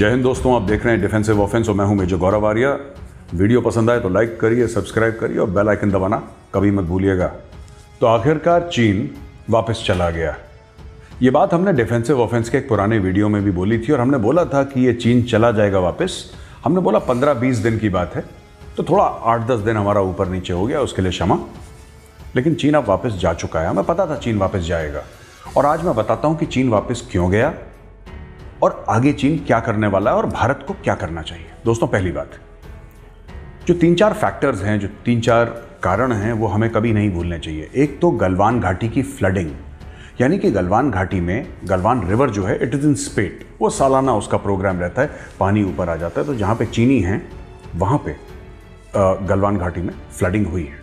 जय हिंद दोस्तों आप देख रहे हैं डिफेंसिव ऑफेंस और मैं हूं मेजर गौरव आर्या वीडियो पसंद आए तो लाइक करिए सब्सक्राइब करिए और बेल आइकन दबाना कभी मत भूलिएगा तो आखिरकार चीन वापस चला गया ये बात हमने डिफेंसिव ऑफेंस के एक पुराने वीडियो में भी बोली थी और हमने बोला था कि ये चीन चला जाएगा वापस हमने बोला पंद्रह बीस दिन की बात है तो थोड़ा आठ दस दिन हमारा ऊपर नीचे हो गया उसके लिए क्षमा लेकिन चीन अब वापस जा चुका है हमें पता था चीन वापस जाएगा और आज मैं बताता हूँ कि चीन वापस क्यों गया और आगे चीन क्या करने वाला है और भारत को क्या करना चाहिए दोस्तों पहली बात जो तीन चार फैक्टर्स हैं जो तीन चार कारण हैं वो हमें कभी नहीं भूलने चाहिए एक तो गलवान घाटी की फ्लडिंग यानी कि गलवान घाटी में गलवान रिवर जो है इट इज़ इन स्पेट वो सालाना उसका प्रोग्राम रहता है पानी ऊपर आ जाता है तो जहाँ पे चीनी है वहाँ पे गलवान घाटी में फ्लडिंग हुई है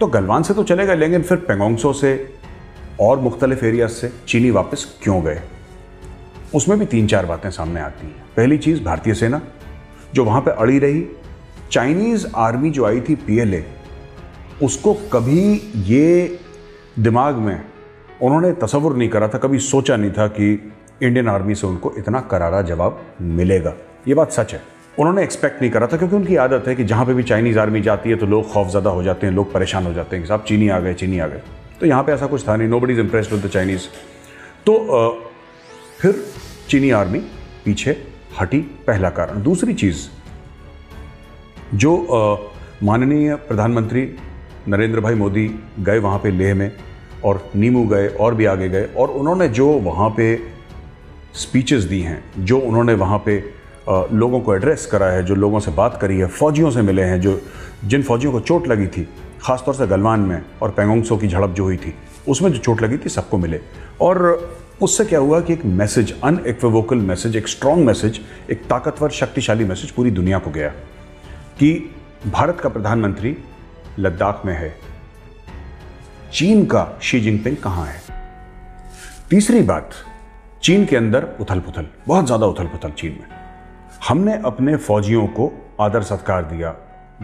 तो गलवान से तो चलेगा लेकिन फिर पेंगोंगसो से और मुख्तलिफ एरियाज से चीनी वापस क्यों गए उसमें भी तीन चार बातें सामने आती हैं पहली चीज़ भारतीय सेना जो वहाँ पर अड़ी रही चाइनीज़ आर्मी जो आई थी पीएलए उसको कभी ये दिमाग में उन्होंने तस्वुर नहीं करा था कभी सोचा नहीं था कि इंडियन आर्मी से उनको इतना करारा जवाब मिलेगा ये बात सच है उन्होंने एक्सपेक्ट नहीं करा था क्योंकि उनकी आदत है कि जहाँ पे भी चाइनीज़ आर्मी जाती है तो लोग खौफ ज्यादा हो जाते हैं लोग परेशान हो जाते हैं कि साहब चीनी आ गए चीनी आ गए तो यहाँ पे ऐसा कुछ था नहीं nobody is impress with the Chinese तो फिर चीनी आर्मी पीछे हटी पहला कारण दूसरी चीज़ जो माननीय प्रधानमंत्री नरेंद्र भाई मोदी गए वहाँ पे लेह में और नीमू गए और भी आगे गए और उन्होंने जो वहाँ पे स्पीचेस दी हैं जो उन्होंने वहाँ पे लोगों को एड्रेस करा है जो लोगों से बात करी है फौजियों से मिले हैं जो जिन फौजियों को चोट लगी थी ख़ासतौर से गलवान में और पेंगोंगसो की झड़प जो हुई थी उसमें जो चोट लगी थी सबको मिले और उससे क्या हुआ कि एक मैसेज अनएक्वोकल मैसेज एक स्ट्रांग मैसेज एक ताकतवर शक्तिशाली मैसेज पूरी दुनिया को गया कि भारत का प्रधानमंत्री लद्दाख में है चीन का शी जिनपिंग कहां है तीसरी बात चीन के अंदर उथल पुथल बहुत ज़्यादा उथल पुथल चीन में हमने अपने फौजियों को आदर सत्कार दिया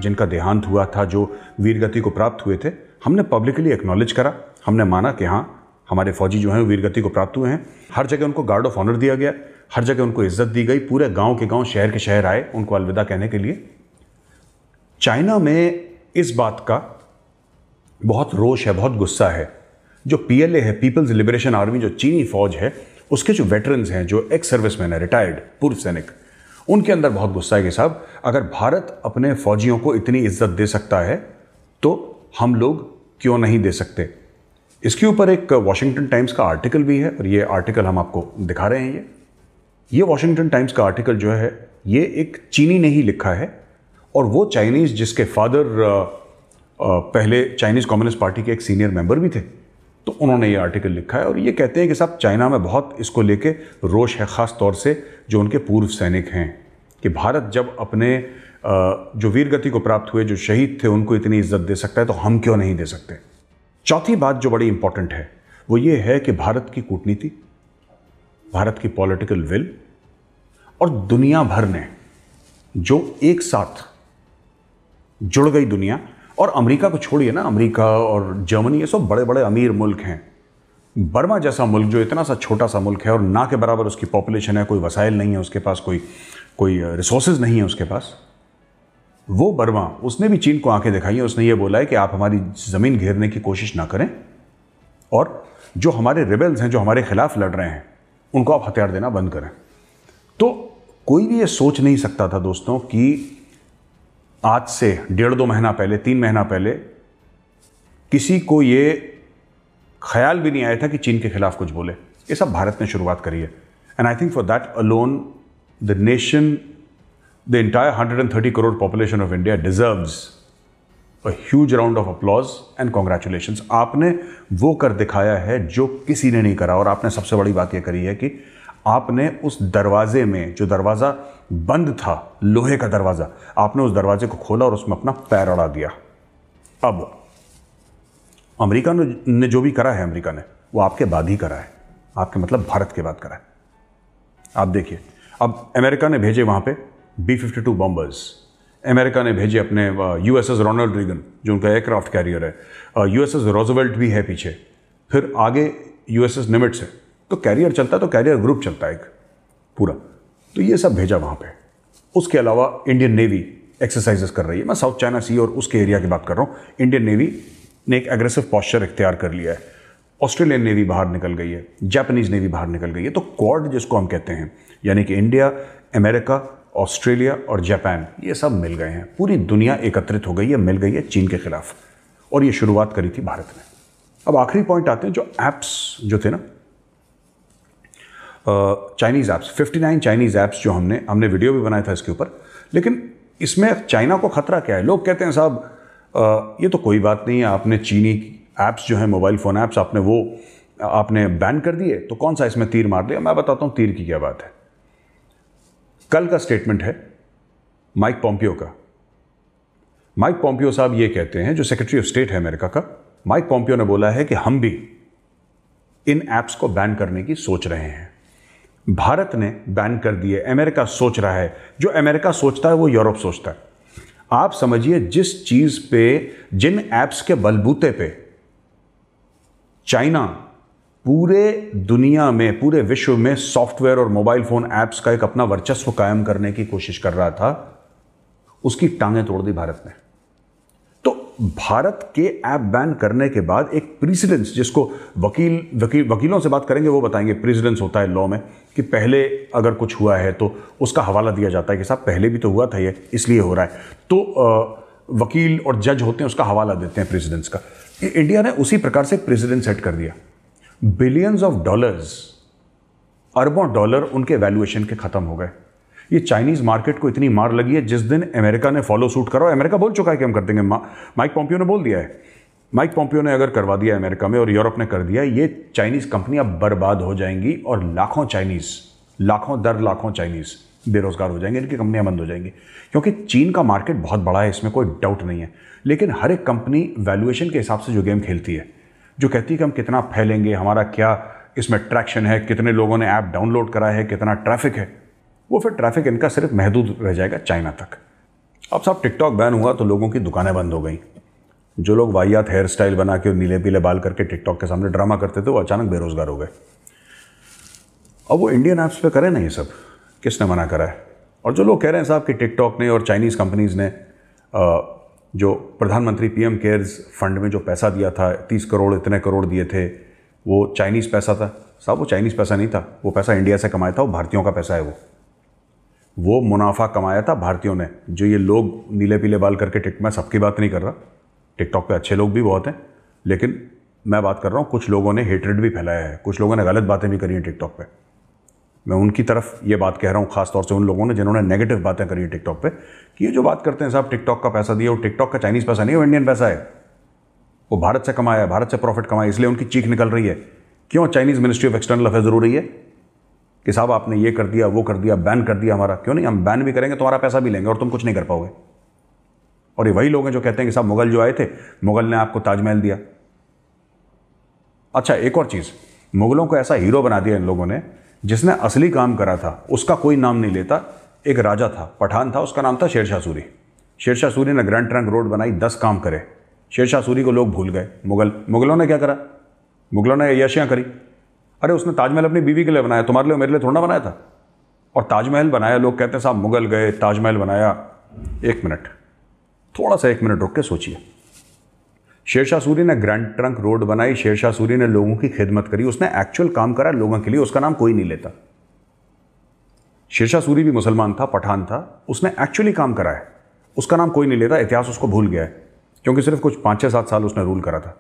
जिनका देहांत हुआ था जो वीरगति को प्राप्त हुए थे हमने पब्लिकली एक्नॉलेज करा हमने माना कि हाँ हमारे फौजी जो हैं वीरगति को प्राप्त हुए हैं हर जगह उनको गार्ड ऑफ ऑनर दिया गया हर जगह उनको इज्जत दी गई पूरे गांव के गांव शहर के शहर आए उनको अलविदा कहने के लिए चाइना में इस बात का बहुत रोष है बहुत गुस्सा है जो पीएलए है पीपल्स लिबरेशन आर्मी जो चीनी फौज है उसके जो वेटरन्स हैं जो एक्स सर्विस मैन है रिटायर्ड पूर्व सैनिक उनके अंदर बहुत गुस्सा है कि साहब अगर भारत अपने फौजियों को इतनी इज्जत दे सकता है तो हम लोग क्यों नहीं दे सकते इसके ऊपर एक वॉशिंगटन टाइम्स का आर्टिकल भी है और ये आर्टिकल हम आपको दिखा रहे हैं ये ये वॉशिंगटन टाइम्स का आर्टिकल जो है ये एक चीनी ने ही लिखा है और वो चाइनीज़ जिसके फादर पहले चाइनीज़ कम्युनिस्ट पार्टी के एक सीनियर मेंबर भी थे तो उन्होंने ये आर्टिकल लिखा है और ये कहते हैं कि साहब चाइना में बहुत इसको लेके रोष है ख़ास तौर से जो उनके पूर्व सैनिक हैं कि भारत जब अपने जो वीरगति को प्राप्त हुए जो शहीद थे उनको इतनी इज्जत दे सकता है तो हम क्यों नहीं दे सकते चौथी बात जो बड़ी इंपॉर्टेंट है वो ये है कि भारत की कूटनीति भारत की पॉलिटिकल विल और दुनिया भर ने जो एक साथ जुड़ गई दुनिया और अमेरिका को छोड़िए ना अमेरिका और जर्मनी ये सब बड़े बड़े अमीर मुल्क हैं बर्मा जैसा मुल्क जो इतना सा छोटा सा मुल्क है और ना के बराबर उसकी पॉपुलेशन है कोई वसाइल नहीं है उसके पास कोई कोई रिसोर्सेज नहीं है उसके पास वो बर्मा उसने भी चीन को आंखें दिखाई हैं उसने ये बोला है कि आप हमारी ज़मीन घेरने की कोशिश ना करें और जो हमारे रेबल्स हैं जो हमारे खिलाफ लड़ रहे हैं उनको आप हथियार देना बंद करें तो कोई भी ये सोच नहीं सकता था दोस्तों कि आज से डेढ़ दो महीना पहले तीन महीना पहले किसी को ये ख्याल भी नहीं आया था कि चीन के खिलाफ कुछ बोले ये सब भारत ने शुरुआत करी है and I think for that alone the nation the entire 130 crore population of India deserves a huge round of applause and congratulations. आपने वो कर दिखाया है जो किसी ने नहीं करा और आपने सबसे बड़ी बात यह करी है कि आपने उस दरवाजे में जो दरवाज़ा बंद था लोहे का दरवाज़ा आपने उस दरवाजे को खोला और उसमें अपना पैर अड़ा दिया अब अमेरिका ने जो भी करा है अमेरिका ने वो आपके बाद ही करा है आपके मतलब भारत के बाद करा है आप देखिए अब अमेरिका ने भेजे वहां पे B fifty two bombers America ने भेजे अपने U S S Ronald Reagan जो उनका एयरक्राफ्ट कैरियर है यू एस एस भी है पीछे फिर आगे यू एस एस निमिट्स है तो कैरियर चलता है तो कैरियर ग्रुप चलता है एक पूरा तो ये सब भेजा वहाँ पे उसके अलावा इंडियन नेवी एक्सरसाइजेस कर रही है मैं साउथ चाइना सी और उसके एरिया की बात कर रहा हूँ इंडियन नेवी ने एक एग्रेसिव पॉस्चर इख्तियार कर लिया है ऑस्ट्रेलियन नेवी बाहर निकल गई है जापानीज नेवी बाहर निकल गई है तो क्वाड जिसको हम कहते हैं यानी कि इंडिया अमेरिका ऑस्ट्रेलिया और जापान ये सब मिल गए हैं पूरी दुनिया एकत्रित हो गई है मिल गई है चीन के खिलाफ और ये शुरुआत करी थी भारत ने अब आखिरी पॉइंट आते हैं जो ऐप्स जो थे ना चाइनीज़ ऐप्स 59 चाइनीज़ ऐप्स जो हमने हमने वीडियो भी बनाया था इसके ऊपर लेकिन इसमें चाइना को खतरा क्या है लोग कहते हैं साहब ये तो कोई बात नहीं है आपने चीनी ऐप्स जो है मोबाइल फ़ोन ऐप्स आपने वो आपने बैन कर दिए तो कौन सा इसमें तीर मार लिया मैं बताता हूँ तीर की क्या बात है कल का स्टेटमेंट है माइक पॉम्पियो का माइक पॉम्पियो साहब ये कहते हैं जो सेक्रेटरी ऑफ स्टेट है अमेरिका का माइक पॉम्पियो ने बोला है कि हम भी इन ऐप्स को बैन करने की सोच रहे हैं भारत ने बैन कर दिए अमेरिका सोच रहा है जो अमेरिका सोचता है वो यूरोप सोचता है आप समझिए जिस चीज़ पे जिन ऐप्स के बलबूते पे चाइना पूरे दुनिया में पूरे विश्व में सॉफ्टवेयर और मोबाइल फ़ोन ऐप्स का एक अपना वर्चस्व कायम करने की कोशिश कर रहा था उसकी टांगें तोड़ दी भारत ने तो भारत के ऐप बैन करने के बाद एक प्रेसिडेंस जिसको वकील वकील वकीलों से बात करेंगे वो बताएंगे प्रेसिडेंस होता है लॉ में कि पहले अगर कुछ हुआ है तो उसका हवाला दिया जाता है कि साहब पहले भी तो हुआ था ये इसलिए हो रहा है तो आ, वकील और जज होते हैं उसका हवाला देते हैं प्रेसिडेंस का इंडिया ने उसी प्रकार से प्रेसिडेंस सेट कर दिया बिलियंस ऑफ डॉलर्स अरबों डॉलर उनके वैल्यूएशन के ख़त्म हो गए ये चाइनीज़ मार्केट को इतनी मार लगी है जिस दिन अमेरिका ने फॉलो सूट करा और अमेरिका बोल चुका है कि हम कर देंगे माइक पॉम्पियो ने बोल दिया है माइक पॉम्पियो ने अगर करवा दिया अमेरिका में और यूरोप ने कर दिया ये चाइनीज़ कंपनियां बर्बाद हो जाएंगी और लाखों चाइनीज़ लाखों दर लाखों चाइनीज़ बेरोजगार हो जाएंगे इनकी कंपनियां बंद हो जाएंगी क्योंकि चीन का मार्केट बहुत बड़ा है इसमें कोई डाउट नहीं है लेकिन हर एक कंपनी वैल्यूएशन के हिसाब से जो गेम खेलती है जो कहती है कि हम कितना फैलेंगे हमारा क्या इसमें ट्रैक्शन है कितने लोगों ने ऐप डाउनलोड करा है कितना ट्रैफिक है वो फिर ट्रैफिक इनका सिर्फ महदूद रह जाएगा चाइना तक अब साहब टिकटॉक बैन हुआ तो लोगों की दुकानें बंद हो गई जो लोग वाहियात हेयर स्टाइल बना के नीले पीले बाल करके टिकटॉक के सामने ड्रामा करते थे वो अचानक बेरोज़गार हो गए अब वो इंडियन ऐप्स पे करें ना ये सब किसने मना करा है और जो लोग कह रहे हैं साहब कि टिकटॉक ने और चाइनीज़ कंपनीज़ ने जो प्रधानमंत्री पीएम केयर्स फंड में जो पैसा दिया था तीस करोड़ इतने करोड़ दिए थे वो चाइनीज़ पैसा था साहब वो चाइनीज़ पैसा नहीं था वो पैसा इंडिया से कमाया था वो भारतीयों का पैसा है वो वो मुनाफा कमाया था भारतीयों ने जो ये लोग नीले पीले बाल करके टिक मैं सबकी बात नहीं कर रहा टिकटॉक पे अच्छे लोग भी बहुत हैं लेकिन मैं बात कर रहा हूँ कुछ लोगों ने हेटरेड भी फैलाया है कुछ लोगों ने गलत बातें भी करी हैं टिकटॉक पर मैं उनकी तरफ ये बात कह रहा हूँ खासतौर से उन लोगों ने जिन्होंने नेगेटिव बातें करी है टिकटॉक पे कि ये जो बात करते हैं साहब टिकटॉक का पैसा दिया वो टिकटॉक का चाइनीज़ पैसा नहीं वो इंडियन पैसा है वो भारत से कमाया है भारत से प्रॉफिट कमाया इसलिए उनकी चीख निकल रही है क्यों Chinese ministry of external affair ज़रूरी है कि साहब आपने ये कर दिया वो कर दिया बैन कर दिया हमारा क्यों नहीं हम बैन भी करेंगे तुम्हारा तो पैसा भी लेंगे और तुम कुछ नहीं कर पाओगे और ये वही लोग हैं जो कहते हैं कि साहब मुगल जो आए थे मुगल ने आपको ताजमहल दिया अच्छा एक और चीज़ मुगलों को ऐसा हीरो बना दिया इन लोगों ने जिसने असली काम करा था उसका कोई नाम नहीं लेता एक राजा था पठान था उसका नाम था शेरशाह सूरी शेरशाह सूरी ने ग्रैंड ट्रंक रोड बनाई दस काम करे शेरशाह सूरी को लोग भूल गए मुगल मुगलों ने क्या करा मुगलों ने यशियाँ करी अरे उसने ताजमहल अपनी बीवी के लिए बनाया तुम्हारे लिए मेरे लिए थोड़ा बनाया था और ताजमहल बनाया लोग कहते हैं साहब मुगल गए ताजमहल बनाया एक मिनट थोड़ा सा एक मिनट रुक के सोचिए शेरशाह सूरी ने ग्रैंड ट्रंक रोड बनाई शेरशाह सूरी ने लोगों की खिदमत करी उसने एक्चुअल काम करा लोगों के लिए उसका नाम कोई नहीं लेता शेरशाह सूरी भी मुसलमान था पठान था उसने एक्चुअली काम करा है उसका नाम कोई नहीं लेता इतिहास उसको भूल गया है क्योंकि सिर्फ कुछ पाँच छः सात साल उसने रूल करा था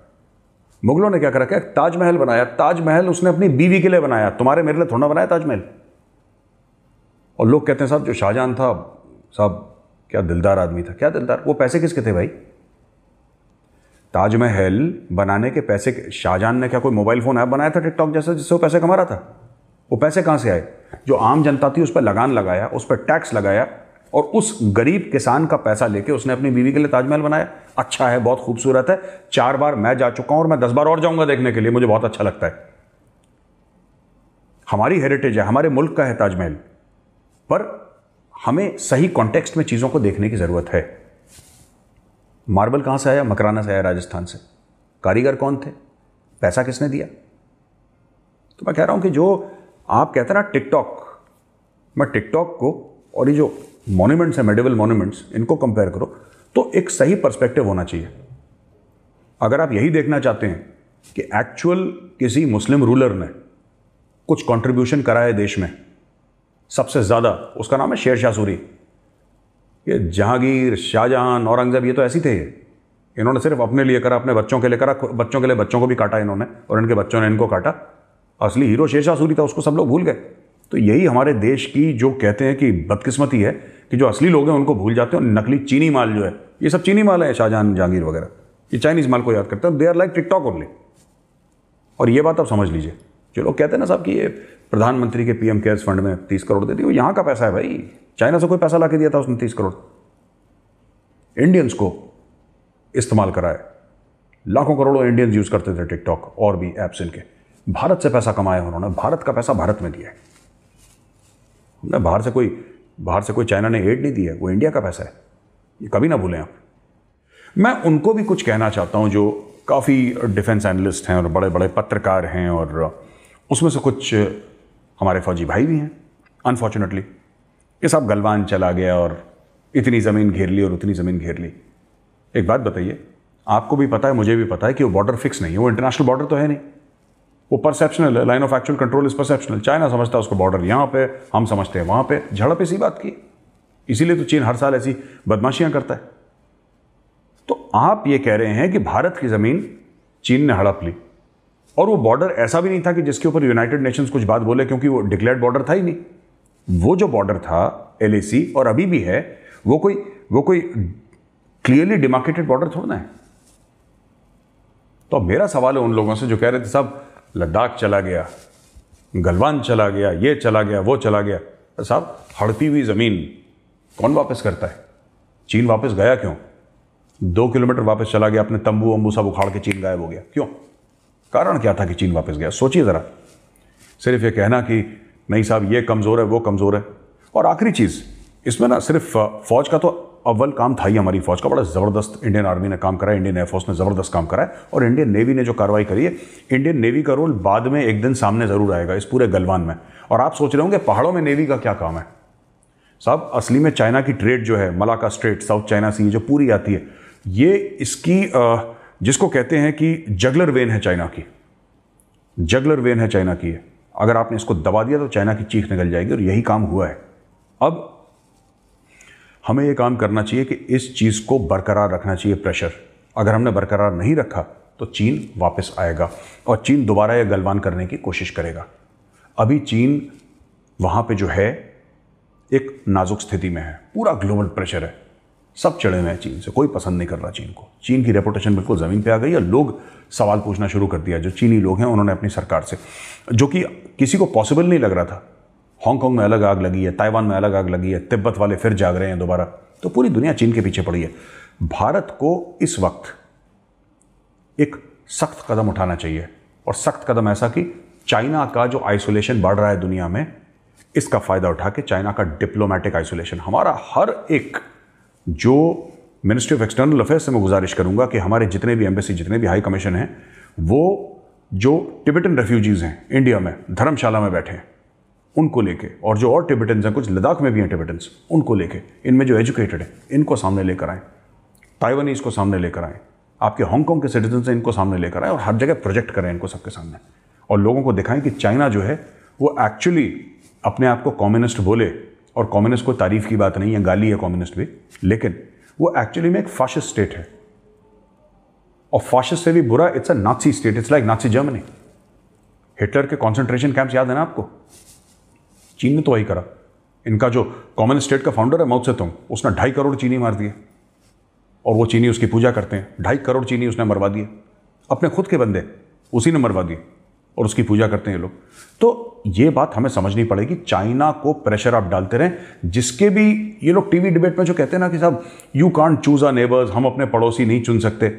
मुगलों ने क्या करा क्या ताजमहल बनाया ताजमहल उसने अपनी बीवी के लिए बनाया तुम्हारे मेरे लिए थोड़ा बनाया ताजमहल और लोग कहते हैं साहब जो शाहजहां था साहब क्या दिलदार आदमी था क्या दिलदार वो पैसे किसके थे भाई ताजमहल बनाने के पैसे शाहजहान ने क्या कोई मोबाइल फ़ोन ऐप बनाया था टिकटॉक जैसा जिससे वो पैसे कमा रहा था वो पैसे कहाँ से आए जो आम जनता थी उस पर लगान लगाया उस पर टैक्स लगाया और उस गरीब किसान का पैसा लेके उसने अपनी बीवी के लिए ताजमहल बनाया अच्छा है बहुत खूबसूरत है चार बार मैं जा चुका हूं और मैं दस बार और जाऊँगा देखने के लिए मुझे बहुत अच्छा लगता है हमारी हेरिटेज है हमारे मुल्क का है ताजमहल पर हमें सही कॉन्टेक्स्ट में चीज़ों को देखने की ज़रूरत है मार्बल कहाँ से आया मकराना से आया राजस्थान से कारीगर कौन थे पैसा किसने दिया तो मैं कह रहा हूँ कि जो आप कहते हैं ना टिकटॉक मैं टिकटॉक को और ये जो मॉन्यूमेंट्स हैं मेडिवल मॉन्यूमेंट्स इनको कंपेयर करो तो एक सही पर्सपेक्टिव होना चाहिए अगर आप यही देखना चाहते हैं कि एक्चुअल किसी मुस्लिम रूलर ने कुछ कंट्रीब्यूशन करा है देश में सबसे ज़्यादा उसका नाम है शेर शाह सूरी ये जहांगीर शाहजहां औरंगज़ेब ये तो ऐसे थे इन्होंने सिर्फ अपने लिए करा अपने बच्चों के लिए करा बच्चों के लिए बच्चों को भी काटा इन्होंने और इनके बच्चों ने इनको काटा असली हीरो शेरशाह था उसको सब लोग भूल गए तो यही हमारे देश की जो कहते हैं कि बदकिस्मती है कि जो असली लोग हैं उनको भूल जाते हैं और नकली चीनी माल जो है ये सब चीनी माल है शाहजहां जहांगीर वगैरह ये चाइनीज़ माल को याद करते हैं they are like TikTok only और ये बात आप समझ लीजिए जो लोग कहते हैं ना साहब कि ये प्रधानमंत्री के पीएम केयर्स फंड में तीस करोड़ दे दी वो यहाँ का पैसा है भाई चाइना से कोई पैसा ला के दिया था उसने तीस करोड़ इंडियंस को इस्तेमाल कराए लाखों करोड़ों इंडियंस यूज़ करते थे टिकटॉक और भी ऐप्स इनके भारत से पैसा कमाया उन्होंने भारत का पैसा भारत में दिया है हमने बाहर से कोई बाहर से कोई चाइना ने एड नहीं दिया है वो इंडिया का पैसा है ये कभी ना भूलें आप मैं उनको भी कुछ कहना चाहता हूँ जो काफ़ी डिफेंस एनालिस्ट हैं और बड़े बड़े पत्रकार हैं और उसमें से कुछ हमारे फौजी भाई भी हैं अनफॉर्चुनेटली कि साहब गलवान चला गया और इतनी ज़मीन घेर ली और उतनी ज़मीन घेर ली एक बात बताइए आपको भी पता है मुझे भी पता है कि वो बॉर्डर फिक्स नहीं है वो इंटरनेशनल बॉर्डर तो है नहीं वो परसेप्शनल है line of actual control is perceptional China समझता है उसको बॉर्डर यहाँ पे हम समझते हैं वहाँ पे झड़प इसी बात की इसीलिए तो चीन हर साल ऐसी बदमाशियाँ करता है तो आप ये कह रहे हैं कि भारत की ज़मीन चीन ने हड़प ली और वो बॉर्डर ऐसा भी नहीं था कि जिसके ऊपर यूनाइटेड नेशंस कुछ बात बोले क्योंकि वो डिक्लेयर्ड बॉर्डर था ही नहीं वो जो बॉर्डर था एल और अभी भी है वो कोई वो कोई क्लियरली डिमार्केटेड बॉर्डर थोड़ा है तो मेरा सवाल है उन लोगों से जो कह रहे थे साहब लद्दाख चला गया गलवान चला गया ये चला गया वो चला गया तो साहब हड़ती हुई ज़मीन कौन वापस करता है चीन वापस गया क्यों दो किलोमीटर वापस चला गया अपने तंबू अम्बू सब उखाड़ के चीन गायब हो गया क्यों कारण क्या था कि चीन वापस गया सोचिए ज़रा सिर्फ ये कहना कि नहीं साहब ये कमज़ोर है वो कमज़ोर है और आखिरी चीज़ इसमें ना सिर्फ फ़ौज का तो अव्वल काम था ही हमारी फ़ौज का बड़ा ज़बरदस्त इंडियन आर्मी ने काम करा है इंडियन एयरफोर्स ने ज़बरदस्त काम करा है और इंडियन नेवी ने जो कार्रवाई करी है इंडियन नेवी का रोल बाद में एक दिन सामने ज़रूर आएगा इस पूरे गलवान में और आप सोच रहे होंगे पहाड़ों में नेवी का क्या काम है साहब असली में चाइना की ट्रेड जो है Malacca strait South China Sea जो पूरी आती है ये इसकी जिसको कहते हैं कि जगलर वेन है चाइना की जगलर वेन है चाइना की है अगर आपने इसको दबा दिया तो चाइना की चीख निकल जाएगी और यही काम हुआ है अब हमें यह काम करना चाहिए कि इस चीज़ को बरकरार रखना चाहिए प्रेशर अगर हमने बरकरार नहीं रखा तो चीन वापस आएगा और चीन दोबारा यह गलवान करने की कोशिश करेगा अभी चीन वहां पे जो है एक नाजुक स्थिति में है पूरा ग्लोबल प्रेशर है सब चढ़े हुए हैं चीन से कोई पसंद नहीं कर रहा चीन को चीन की रेपुटेशन बिल्कुल ज़मीन पे आ गई है लोग सवाल पूछना शुरू कर दिया जो चीनी लोग हैं उन्होंने अपनी सरकार से जो कि किसी को पॉसिबल नहीं लग रहा था हांगकॉन्ग में अलग आग लगी है ताइवान में अलग आग लगी है तिब्बत वाले फिर जाग रहे हैं दोबारा तो पूरी दुनिया चीन के पीछे पड़ी है भारत को इस वक्त एक सख्त कदम उठाना चाहिए और सख्त कदम ऐसा कि चाइना का जो आइसोलेशन बढ़ रहा है दुनिया में इसका फ़ायदा उठा के चाइना का डिप्लोमेटिक आइसोलेशन हमारा हर एक जो मिनिस्ट्री ऑफ एक्सटर्नल अफेयर्स से मैं गुजारिश करूंगा कि हमारे जितने भी एम्बेसी जितने भी हाई कमीशन हैं वो जो टिबिटन रेफ्यूजीज़ हैं इंडिया में धर्मशाला में बैठे हैं उनको लेके और जो और टिबिटन्स हैं कुछ लद्दाख में भी हैं टिबेटन्स उनको लेके इनमें जो एजुकेटेड हैं इनको सामने लेकर आएँ ताइवानीज़ को सामने लेकर आएँ आपके हांगकॉन्ग के सिटीजन हैं इनको सामने लेकर आएँ और हर जगह प्रोजेक्ट करें इनको सबके सामने और लोगों को दिखाएं कि चाइना जो है वो एक्चुअली अपने आप को कम्युनिस्ट बोले और कम्युनिस्ट को तारीफ़ की बात नहीं है गाली है कम्युनिस्ट भी लेकिन वो एक्चुअली में एक फाशिस्ट स्टेट है और फाशिस्ट से भी बुरा it's a Nazi state it's like Nazi Germany Hitler के कॉन्सेंट्रेशन कैंप्स याद है ना आपको चीन ने तो वही करा इनका जो कॉमन स्टेट का फाउंडर है मौत से तुम उसने ढाई करोड़ चीनी मार दिए और वो चीनी उसकी पूजा करते हैं ढाई करोड़ चीनी उसने मरवा दिए अपने खुद के बंदे उसी ने मरवा दिए और उसकी पूजा करते हैं लोग तो ये बात हमें समझनी पड़ेगी चाइना को प्रेशर आप डालते रहें जिसके भी ये लोग टीवी डिबेट में जो कहते हैं ना कि साहब you can't choose a neighbours हम अपने पड़ोसी नहीं चुन सकते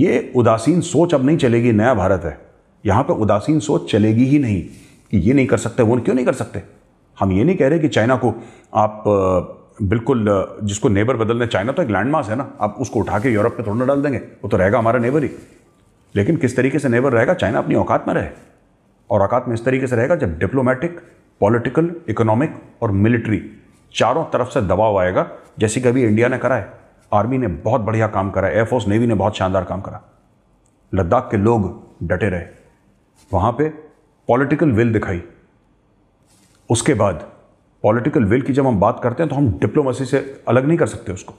ये उदासीन सोच अब नहीं चलेगी नया भारत है यहाँ पर उदासीन सोच चलेगी ही नहीं कि ये नहीं कर सकते वो क्यों नहीं कर सकते हम ये नहीं कह रहे कि चाइना को आप बिल्कुल जिसको नेबर बदलने चाइना तो एक लैंडमार्क है ना आप उसको उठा के यूरोप में थोड़ा डाल देंगे वो तो रहेगा हमारा नेबर ही लेकिन किस तरीके से नेबर रहेगा चाइना अपनी औकात में रहे और औकात में इस तरीके से रहेगा जब डिप्लोमेटिक पॉलिटिकल इकोनॉमिक और मिलिट्री चारों तरफ से दबाव आएगा जैसे कि अभी इंडिया ने करा है आर्मी ने बहुत बढ़िया काम करा है एयरफोर्स नेवी ने बहुत शानदार काम करा लद्दाख के लोग डटे रहे वहाँ पे पॉलिटिकल विल दिखाई उसके बाद पॉलिटिकल विल की जब हम बात करते हैं तो हम डिप्लोमेसी से अलग नहीं कर सकते उसको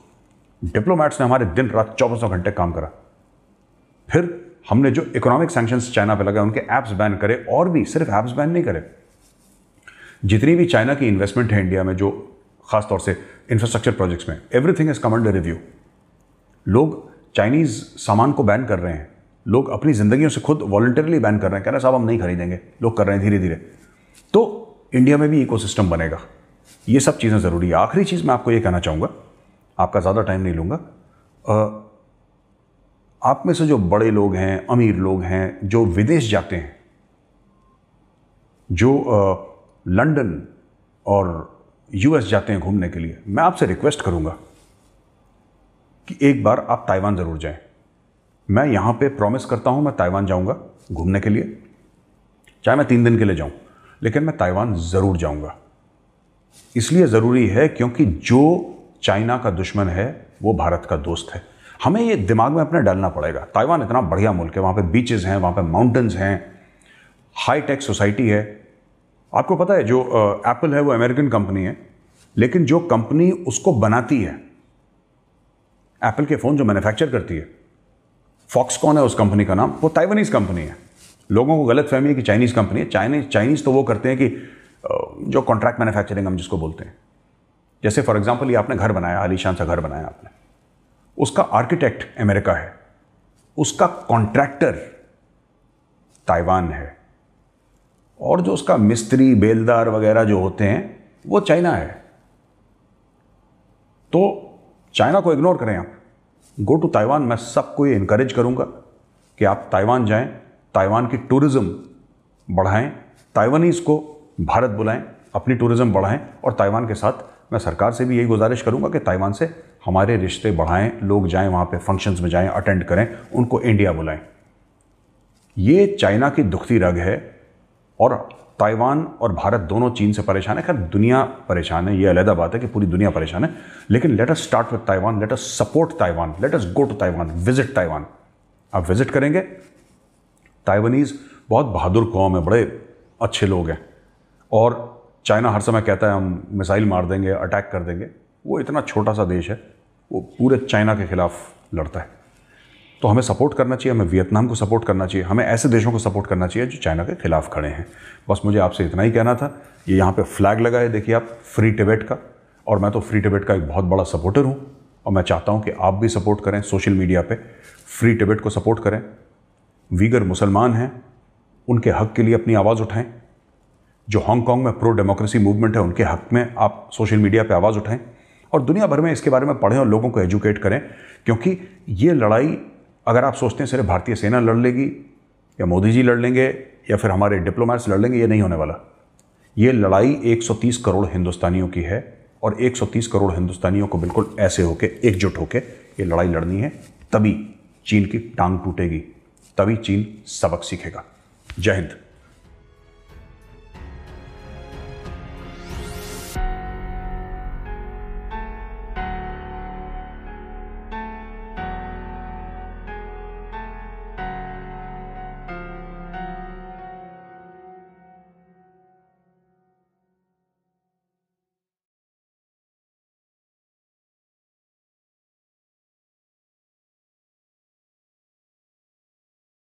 डिप्लोमैट्स ने हमारे दिन रात चौबीसों घंटे काम करा फिर हमने जो इकोनॉमिक सैंक्शंस चाइना पर लगाए उनके ऐप्स बैन करे और भी सिर्फ ऐप्स बैन नहीं करे जितनी भी चाइना की इन्वेस्टमेंट है इंडिया में जो खासतौर से इंफ्रास्ट्रक्चर प्रोजेक्ट्स में एवरीथिंग इज कमंड रिव्यू लोग चाइनीज़ सामान को बैन कर रहे हैं लोग अपनी ज़िंदगियों से खुद वॉल्टरली बैन कर रहे हैं कह रहे हैं साहब हम नहीं खरीदेंगे लोग कर रहे हैं धीरे धीरे तो इंडिया में भी इकोसिस्टम बनेगा ये सब चीज़ें ज़रूरी है आखिरी चीज़ मैं आपको ये कहना चाहूँगा आपका ज़्यादा टाइम नहीं लूँगा आप में से जो बड़े लोग हैं अमीर लोग हैं जो विदेश जाते हैं जो लंदन और यूएस जाते हैं घूमने के लिए मैं आपसे रिक्वेस्ट करूंगा कि एक बार आप ताइवान ज़रूर जाएं मैं यहाँ पे प्रॉमिस करता हूँ मैं ताइवान जाऊँगा घूमने के लिए चाहे मैं तीन दिन के लिए जाऊँ लेकिन मैं ताइवान ज़रूर जाऊँगा इसलिए ज़रूरी है क्योंकि जो चाइना का दुश्मन है वो भारत का दोस्त है हमें ये दिमाग में अपने डालना पड़ेगा ताइवान इतना बढ़िया मुल्क है वहाँ पे बीचेस हैं वहाँ पे माउंटेंस हैं हाई टेक सोसाइटी है आपको पता है जो एप्पल है वो अमेरिकन कंपनी है लेकिन जो कंपनी उसको बनाती है एप्पल के फ़ोन जो मैन्युफैक्चर करती है फॉक्सकॉन है उस कंपनी का नाम वो ताइवानीज़ कंपनी है लोगों को गलत फहमी है कि चाइनीज़ कंपनी है चाइनीज चाइनीज़ तो वो करते हैं कि जो कॉन्ट्रैक्ट मैन्युफैक्चरिंग हम जिसको बोलते हैं जैसे फॉर एग्जाम्पल ये आपने घर बनाया आलीशान सा घर बनाया आपने उसका आर्किटेक्ट अमेरिका है उसका कॉन्ट्रैक्टर ताइवान है और जो उसका मिस्त्री बेलदार वगैरह जो होते हैं वो चाइना है तो चाइना को इग्नोर करें आप गो टू ताइवान मैं सबको ये इनक्रेज करूँगा कि आप ताइवान जाएं ताइवान की टूरिज़्म बढ़ाएं ताइवानीज़ को भारत बुलाएं अपनी टूरिज़्म बढ़ाएं और ताइवान के साथ मैं सरकार से भी यही गुजारिश करूँगा कि ताइवान से हमारे रिश्ते बढ़ाएं लोग जाएं वहाँ पे फंक्शंस में जाएं अटेंड करें उनको इंडिया बुलाएं ये चाइना की दुखती रग है और ताइवान और भारत दोनों चीन से परेशान है खैर दुनिया परेशान है ये अलहदा बात है कि पूरी दुनिया परेशान है लेकिन let us start with Taiwan let us support Taiwan let us go to Taiwan visit Taiwan आप विजिट करेंगे ताइवानीज़ बहुत बहादुर कौम है बड़े अच्छे लोग हैं और चाइना हर समय कहता है हम मिसाइल मार देंगे अटैक कर देंगे वो इतना छोटा सा देश है वो पूरे चाइना के ख़िलाफ़ लड़ता है तो हमें सपोर्ट करना चाहिए हमें वियतनाम को सपोर्ट करना चाहिए हमें ऐसे देशों को सपोर्ट करना चाहिए जो चाइना के खिलाफ खड़े हैं बस मुझे आपसे इतना ही कहना था ये यहाँ पे फ्लैग लगा है देखिए आप फ्री टिबेट का और मैं तो फ्री टिबेट का एक बहुत बड़ा सपोर्टर हूँ और मैं चाहता हूँ कि आप भी सपोर्ट करें सोशल मीडिया पर फ्री टिबेट को सपोर्ट करें वीगर मुसलमान हैं उनके हक के लिए अपनी आवाज़ उठाएँ जो हांगकॉन्ग में प्रो डेमोक्रेसी मूवमेंट है उनके हक में आप सोशल मीडिया पर आवाज़ उठाएँ और दुनिया भर में इसके बारे में पढ़ें और लोगों को एजुकेट करें क्योंकि ये लड़ाई अगर आप सोचते हैं सिर्फ भारतीय सेना लड़ लेगी या मोदी जी लड़ लेंगे या फिर हमारे डिप्लोमैट्स लड़ लेंगे ये नहीं होने वाला ये लड़ाई 130 करोड़ हिंदुस्तानियों की है और 130 करोड़ हिंदुस्तानियों को बिल्कुल ऐसे होकर एकजुट होकर ये लड़ाई लड़नी है तभी चीन की टांग टूटेगी तभी चीन सबक सीखेगा जय हिंद